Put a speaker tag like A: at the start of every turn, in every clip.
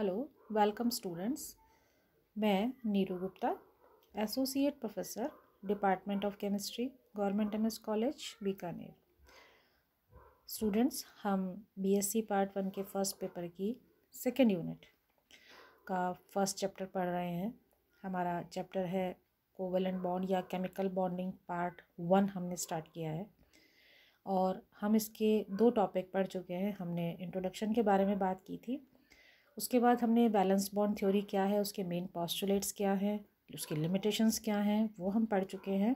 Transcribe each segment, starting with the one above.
A: Hello welcome students मैं Neeru Gupta associate professor department of chemistry government M college Bikaner students हम BSc part one के first paper की second unit का first chapter पढ़ रहे हैं हमारा चैप्टर है कोवेलेंट बॉन्ड या केमिकल बॉन्डिंग पार्ट वन हमने स्टार्ट किया है और हम इसके दो टॉपिक पढ़ चुके हैं हमने इंट्रोडक्शन के बारे में बात की थी उसके बाद हमने बैलेंस बॉन्ड थ्योरी क्या है उसके मेन पॉस्टुलेट्स क्या हैं उसके लिमिटेशंस क्या हैं वो हम पढ़ चुके हैं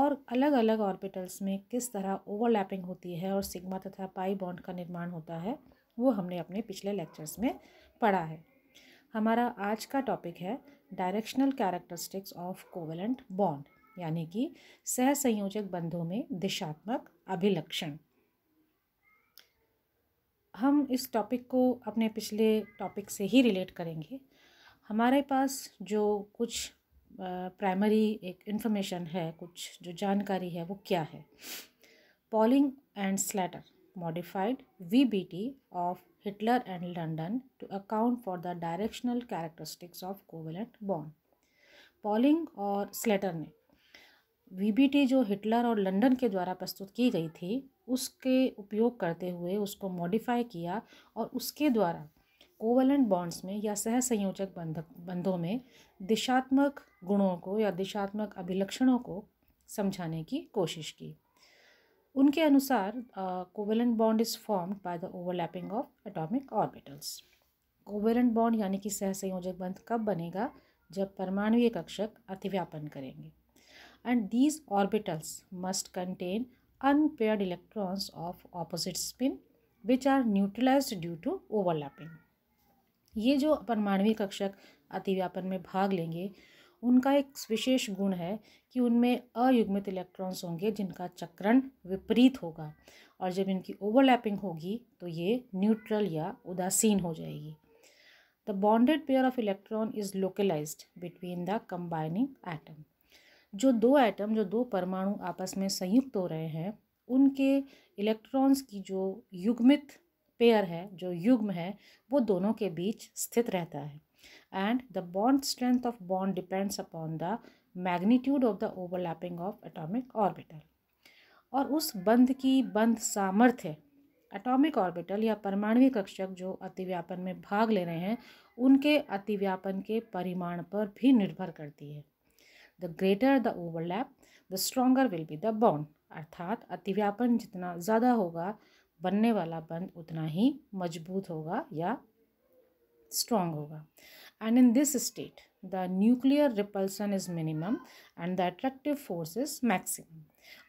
A: और अलग अलग ऑर्बिटल्स में किस तरह ओवरलैपिंग होती है और सिग्मा तथा पाई बॉन्ड का निर्माण होता है वो हमने अपने पिछले लेक्चर्स में पढ़ा है हमारा आज का टॉपिक है directional characteristics of covalent bond यानी कि सहसंयोजक बंधों में दिशात्मक अभिलक्षण हम इस टॉपिक को अपने पिछले टॉपिक से ही रिलेट करेंगे हमारे पास जो कुछ प्राइमरी एक इन्फॉर्मेशन है कुछ जो जानकारी है वो क्या है Pauling and Slater modified VBT of Heitler and London to account for the directional characteristics of covalent bond Pauling और स्लेटर ने वीबीटी जो हिटलर और लंदन के द्वारा प्रस्तुत की गई थी उसके उपयोग करते हुए उसको मॉडिफाई किया और उसके द्वारा कोवलेंट बॉन्ड्स में या सह संयोजक बंधक बंधों में दिशात्मक गुणों को या दिशात्मक अभिलक्षणों को समझाने की कोशिश की उनके अनुसार covalent bond is formed by the overlapping of atomic orbitals covalent bond यानी कि संयोजक बंध कब बनेगा जब परमाणु कक्षक अतिव्यापन करेंगे and these orbitals must contain unpaired electrons of opposite spin which are neutralized due to overlapping ये जो परमाणविक कक्षक अतिव्यापन में भाग लेंगे उनका एक विशेष गुण है कि उनमें अयुग्मित इलेक्ट्रॉन्स होंगे जिनका चक्रण विपरीत होगा और जब इनकी ओवरलैपिंग होगी तो ये न्यूट्रल या उदासीन हो जाएगी the bonded pair of electron is localised between the combining atom जो दो एटम जो दो परमाणु आपस में संयुक्त हो रहे हैं उनके इलेक्ट्रॉन्स की जो युग्मित पेयर है जो युग्म है वो दोनों के बीच स्थित रहता है and the bond strength of bond depends upon the magnitude of the overlapping of atomic orbital और उस बंध की बंध सामर्थ्य एटॉमिक ऑर्बिटल या परमाणु कक्षक जो अतिव्यापन में भाग ले रहे हैं उनके अतिव्यापन के परिमाण पर भी निर्भर करती है the greater the overlap the stronger will be the bond अर्थात अतिव्यापन जितना ज़्यादा होगा बनने वाला बंध उतना ही मजबूत होगा या स्ट्रोंग होगा and in this state the nuclear repulsion is minimum and the attractive force is maximum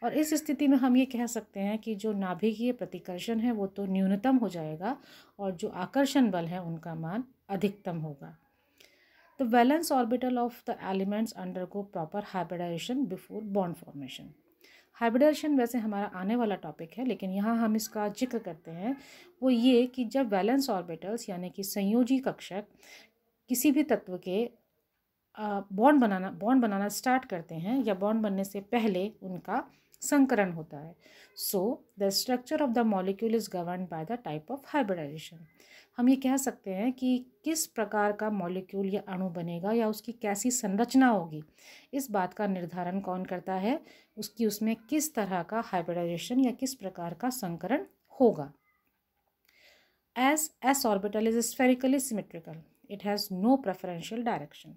A: और इस स्थिति में हम ये कह सकते हैं कि जो नाभिकीय प्रतिकर्षण है वो तो न्यूनतम हो जाएगा और जो आकर्षण बल है उनका मान अधिकतम होगा the valence orbital of the elements undergo proper hybridisation before bond formation hybridisation वैसे हमारा आने वाला टॉपिक है लेकिन यहाँ हम इसका जिक्र करते हैं वो ये कि जब वैलेंस ऑर्बिटल्स यानी कि संयोजी कक्षक किसी भी तत्व के बॉन्ड बनाना बॉन्ड बनाना स्टार्ट करते हैं या बॉन्ड बनने से पहले उनका संकरण होता है so the structure of the molecule is govern by the type of hybridisation हम ये कह सकते हैं कि किस प्रकार का मॉलिक्यूल या अणु बनेगा या उसकी कैसी संरचना होगी इस बात का निर्धारण कौन करता है उसकी उसमें किस तरह का हाइब्रिडाइजेशन या किस प्रकार का संकरण होगा S S orbital is spherically symmetrical it has no preferential direction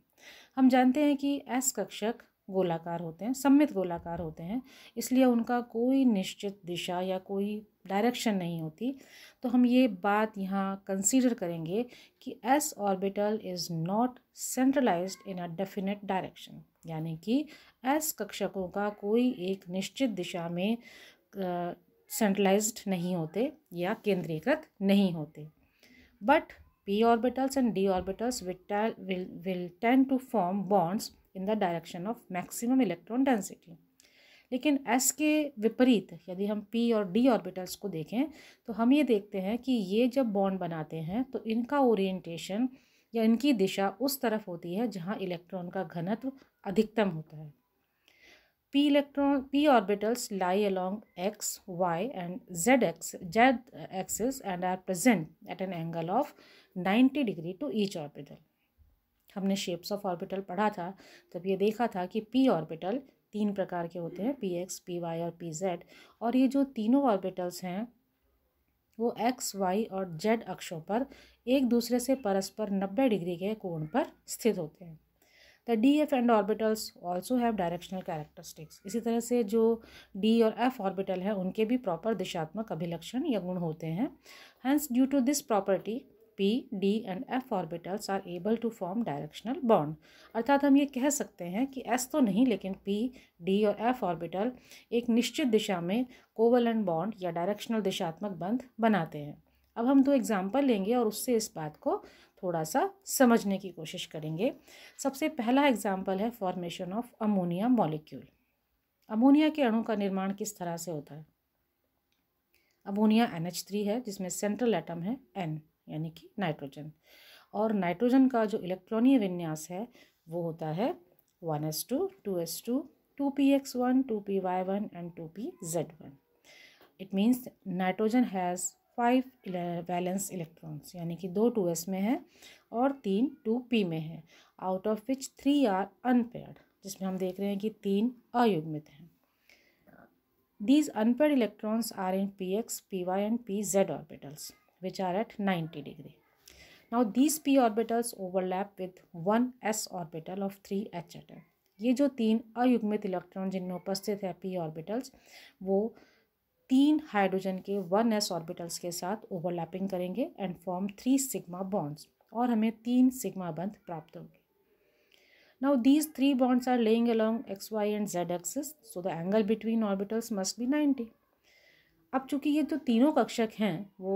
A: हम जानते हैं कि एस कक्षक गोलाकार होते हैं सम्मित गोलाकार होते हैं इसलिए उनका कोई निश्चित दिशा या कोई डायरेक्शन नहीं होती तो हम ये बात यहाँ कंसीडर करेंगे कि S orbital is not centralise in a definite direction यानी कि एस कक्षकों का कोई एक निश्चित दिशा में सेंट्रलाइज uh, नहीं होते या केंद्रीकृत नहीं होते but P orbitals and D orbitals will will, to form bonds in the direction of maximum electron density लेकिन एस के विपरीत यदि हम पी और डी ऑर्बिटल्स को देखें तो हम ये देखते हैं कि ये जब बॉन्ड बनाते हैं तो इनका ओरिएंटेशन या इनकी दिशा उस तरफ होती है जहाँ इलेक्ट्रॉन का घनत्व अधिकतम होता है P electron P orbitals lie along X Y and Z X Z axes and are present at an angle of ninety degree to each orbital हमने शेप्स ऑफ ऑर्बिटल पढ़ा था तब ये देखा था कि पी ऑर्बिटल तीन प्रकार के होते हैं पी एक्स पी वाई और पी जेड और ये जो तीनों ऑर्बिटल्स हैं वो एक्स वाई और जेड अक्षों पर एक दूसरे से परस्पर नब्बे डिग्री के कोण पर स्थित होते हैं the D F and orbitals also have directional characteristics इसी तरह से जो डी और एफ ऑर्बिटल हैं उनके भी प्रॉपर दिशात्मक अभिलक्षण या गुण होते हैं hence due to this property P D and F orbitals are able to form directional bond अर्थात हम ये कह सकते हैं कि एस तो नहीं लेकिन पी डी और एफ ऑर्बिटल एक निश्चित दिशा में एंड बॉन्ड या डायरेक्शनल दिशात्मक बंध बनाते हैं अब हम दो एग्जाम्पल लेंगे और उससे इस बात को थोड़ा सा समझने की कोशिश करेंगे सबसे पहला एग्जाम्पल है formation of ammonia molecule ammonia के अणु का निर्माण किस तरह से होता है अमोनिया एन एच थ्री है जिसमें सेंट्रल एटम है एन यानी कि नाइट्रोजन और नाइट्रोजन का जो इलेक्ट्रॉनीय विन्यास है वो होता है one S two two S two two P X one two P Y one and two P Z one it means nitrogen has five valence electrons यानी कि दो टू एस में है और तीन टू पी में है out of which three are unpaired जिसमें हम देख रहे हैं कि तीन अयुग्मित हैं these unpaired electrons are in P X P Y and P Z orbitals which are at 90 degree. Now these p orbitals overlap with one s orbital of 3 h atom. ये जो तीन अयुग्मित इलेक्ट्रॉन जिनमें उपस्थित है पी ऑर्बिटल्स वो तीन hydrogen के one S orbitals के साथ ओवरलैपिंग करेंगे and form three sigma bonds और हमें तीन सिग्मा बंध प्राप्त होंगे Now these three bonds are laying along x, y and z axis, so the angle between orbitals must be 90. अब चूंकि ये जो तो तीनों कक्षक हैं वो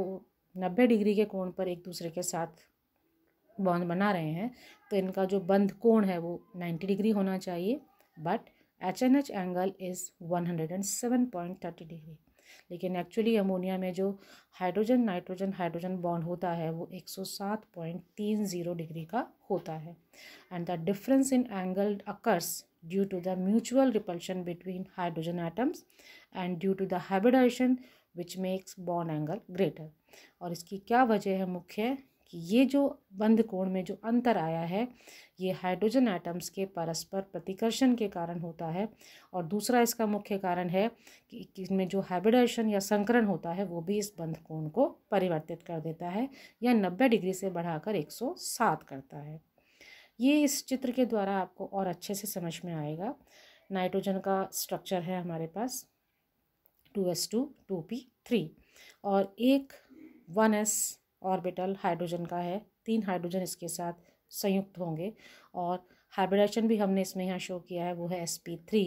A: नब्बे डिग्री के कोण पर एक दूसरे के साथ बॉन्ड बना रहे हैं तो इनका जो बंद कोण है वो नाइन्टी डिग्री होना चाहिए but H N H angle is one hundred and seven point thirty degree लेकिन एक्चुअली अमोनिया में जो हाइड्रोजन नाइट्रोजन हाइड्रोजन बॉन्ड होता है वो एक सौ सात पॉइंट तीन ज़ीरो डिग्री का होता है and the difference in angle occurs due to the mutual repulsion between hydrogen atoms and due to the hybridisation which makes bond angle greater और इसकी क्या वजह है मुख्य कि ये जो बंद कोण में जो अंतर आया है ये हाइड्रोजन एटम्स के परस्पर प्रतिकर्षण के कारण होता है और दूसरा इसका मुख्य कारण है कि इसमें जो हाइब्रिडेशन या संकरण होता है वो भी इस बंद कोण को परिवर्तित कर देता है या नब्बे डिग्री से बढ़ाकर एक सौ सात करता है ये इस चित्र के द्वारा आपको और अच्छे से समझ में आएगा नाइट्रोजन का स्ट्रक्चर है हमारे पास two S two two P three और एक वन एस ऑर्बिटल हाइड्रोजन का है तीन हाइड्रोजन इसके साथ संयुक्त होंगे और हाइब्रिडाइजेशन भी हमने इसमें यहाँ शो किया है वो है एस पी थ्री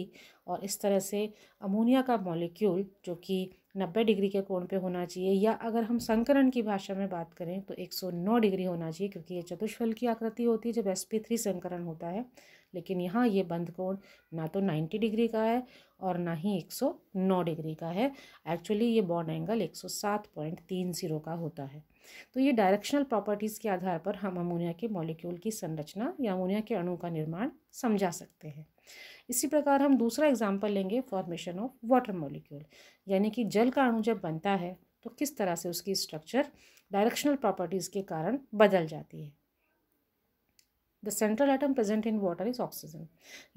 A: और इस तरह से अमोनिया का मॉलिक्यूल जो कि नब्बे डिग्री के कोण पे होना चाहिए या अगर हम संकरण की भाषा में बात करें तो एक सौ नौ डिग्री होना चाहिए क्योंकि ये चतुष्फल की आकृति होती है जब एस पी थ्री संकरण होता है लेकिन यहाँ ये बंद कोण ना तो नाइन्टी डिग्री का है और ना ही 109 डिग्री का है एक्चुअली ये बॉन्ड एंगल 107.30 का होता है तो ये डायरेक्शनल प्रॉपर्टीज़ के आधार पर हम अमोनिया के मॉलिक्यूल की संरचना या अमोनिया के अणु का निर्माण समझा सकते हैं इसी प्रकार हम दूसरा एग्जाम्पल लेंगे फॉर्मेशन ऑफ वाटर मॉलिक्यूल यानी कि जल का अणु जब बनता है तो किस तरह से उसकी स्ट्रक्चर डायरेक्शनल प्रॉपर्टीज़ के कारण बदल जाती है the central atom present in water is oxygen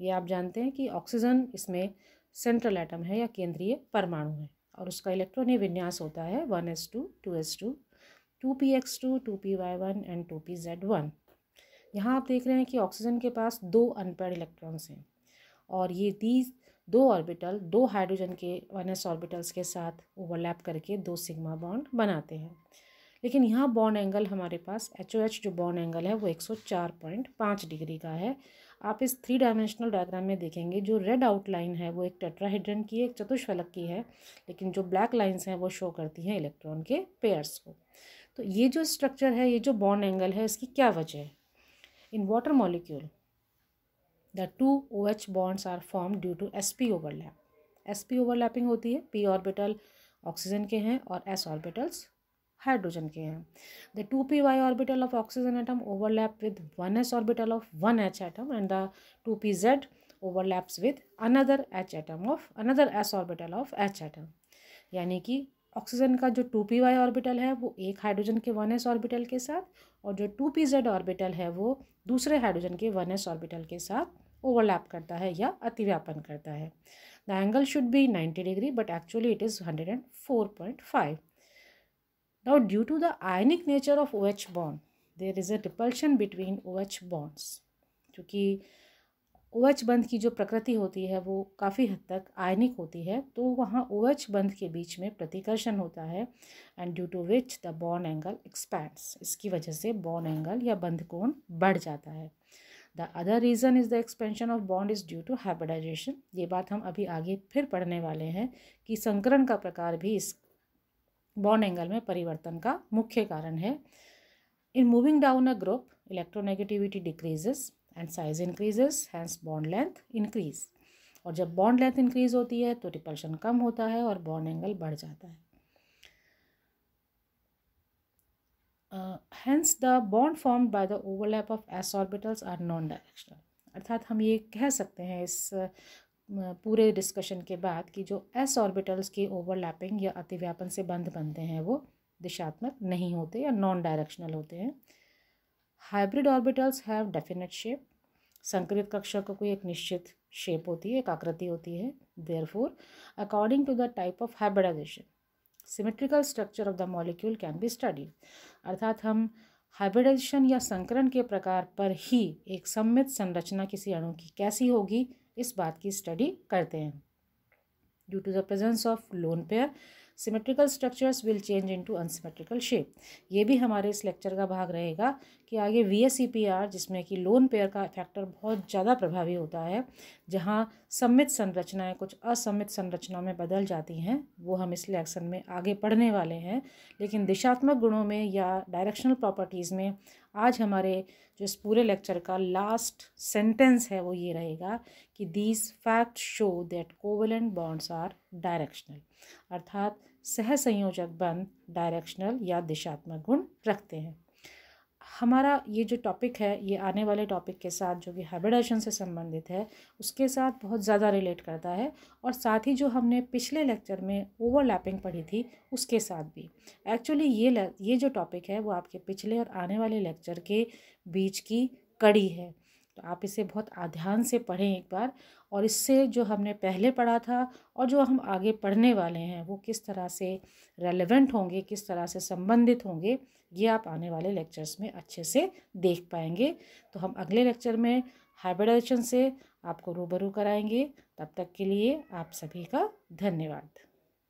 A: ये आप जानते हैं कि ऑक्सीजन इसमें सेंट्रल एटम है या केंद्रीय परमाणु है और उसका इलेक्ट्रॉनिक विन्यास होता है one S two two S two two P X two two P Y one and two P Z one यहाँ आप देख रहे हैं कि ऑक्सीजन के पास दो अनपेड इलेक्ट्रॉन्स हैं और ये तीस दो ऑर्बिटल दो हाइड्रोजन के वन एस ऑर्बिटल्स के साथ ओवरलैप करके दो सिग्मा बॉन्ड बनाते हैं लेकिन यहाँ बॉन्ड एंगल हमारे पास एच ओ एच जो बॉन्ड एंगल है वो एक सौ चार पॉइंट पाँच डिग्री का है आप इस थ्री डायमेंशनल डायग्राम में देखेंगे जो रेड आउटलाइन है वो एक टेट्राहेड्रन की एक चतुष्फलक की है लेकिन जो ब्लैक लाइन्स हैं वो शो करती हैं इलेक्ट्रॉन के पेयर्स को तो ये जो स्ट्रक्चर है ये जो बॉन्ड एंगल है इसकी क्या वजह है in water molecule the two O H bonds are form due to S P overlap S P overlapping होती है पी ऑर्बिटल ऑक्सीजन के हैं और एस ऑर्बिटल्स हाइड्रोजन के हैं the two P Y orbital of oxygen atom overlap with one S orbital of one H atom and the two P Z overlaps with another H atom of another S orbital of H atom यानी कि oxygen का जो to P Y orbital है वो एक hydrogen के one S orbital के साथ और जो टू पी जेड ऑर्बिटल है वो दूसरे हाइड्रोजन के वन एस ऑर्बिटल के साथ ओवरलैप करता है या अतिव्यापन करता है the angle should be ninety degree but actually it is hundred and four point five Now due to the ionic nature of OH bond, there is a repulsion between OH bonds. क्योंकि OH बंद की जो प्रकृति होती है वो काफ़ी हद तक आयनिक होती है तो वहाँ OH बंद के बीच में प्रतिकर्षण होता है and due to which the bond angle expands इसकी वजह से बॉन्ड एंगल या बंद कोण बढ़ जाता है the other reason is the expansion of bond is due to hybridisation ये बात हम अभी आगे फिर पढ़ने वाले हैं कि संकरण का प्रकार भी इस बॉन्ड एंगल में परिवर्तन का मुख्य कारण है in moving down a group electronegativity decreases and size increases hence bond length increase और जब बॉन्ड लेंथ इंक्रीज होती है तो रिपल्शन कम होता है और बॉन्ड एंगल बढ़ जाता है hence the bond form by the overlap of S orbitals are non directional अर्थात हम ये कह सकते हैं इस पूरे डिस्कशन के बाद कि जो एस ऑर्बिटल्स की ओवरलैपिंग या अतिव्यापन से बंद बनते हैं वो दिशात्मक नहीं होते या नॉन डायरेक्शनल होते हैं hybrid orbitals have definite shape संकृत कक्षा का को कोई एक निश्चित शेप होती है एक आकृति होती है therefore according to the type of hybridisation symmetrical structure of the molecule can be studied अर्थात हम हाइब्रिडाइजेशन या संकरण के प्रकार पर ही एक सम्मित संरचना किसी अणु की कैसी होगी इस बात की स्टडी करते हैं due to the presence of lone pair symmetrical structures will change into unsymmetrical shape ये भी हमारे इस लेक्चर का भाग रहेगा कि आगे वी एस जिसमें कि लोन पेयर का फैक्टर बहुत ज़्यादा प्रभावी होता है जहाँ सम्मित संरचनाएं कुछ असम्मित संरचनाओं में बदल जाती हैं वो हम इस लेक्शन में आगे पढ़ने वाले हैं लेकिन दिशात्मक गुणों में या डायरेक्शनल प्रॉपर्टीज़ में आज हमारे जो इस पूरे लेक्चर का लास्ट सेंटेंस है वो ये रहेगा कि these fact show that covalent bonds are directional अर्थात सहसंयोजक बंद डायरेक्शनल या दिशात्मक गुण रखते हैं हमारा ये जो टॉपिक है ये आने वाले टॉपिक के साथ जो कि हाइब्रिडाइजेशन से संबंधित है उसके साथ बहुत ज़्यादा रिलेट करता है और साथ ही जो हमने पिछले लेक्चर में ओवरलैपिंग पढ़ी थी उसके साथ भी एक्चुअली ये ये जो टॉपिक है वो आपके पिछले और आने वाले लेक्चर के बीच की कड़ी है तो आप इसे बहुत ध्यान से पढ़ें एक बार और इससे जो हमने पहले पढ़ा था और जो हम आगे पढ़ने वाले हैं वो किस तरह से रेलेवेंट होंगे किस तरह से संबंधित होंगे ये आप आने वाले लेक्चर्स में अच्छे से देख पाएंगे तो हम अगले लेक्चर में हाइब्रिडाइजेशन से आपको रूबरू कराएंगे तब तक के लिए आप सभी का धन्यवाद